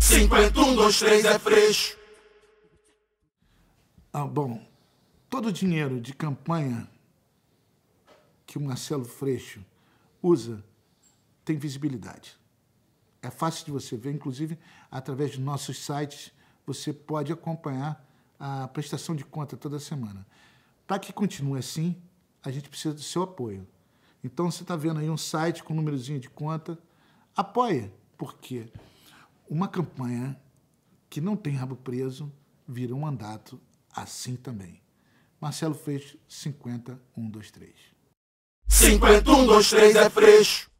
Cinquenta, um, dois, três é fresco. Ah, bom, todo o dinheiro de campanha que o Marcelo Freixo usa tem visibilidade. É fácil de você ver, inclusive através de nossos sites você pode acompanhar a prestação de conta toda semana. Para que continue assim, a gente precisa do seu apoio. Então você está vendo aí um site com um númerozinho de conta apoia, porque uma campanha que não tem rabo preso vira um mandato assim também. Marcelo Freixo, 50, 1, 2, 3. 50, 1, 2, 3 é fresco.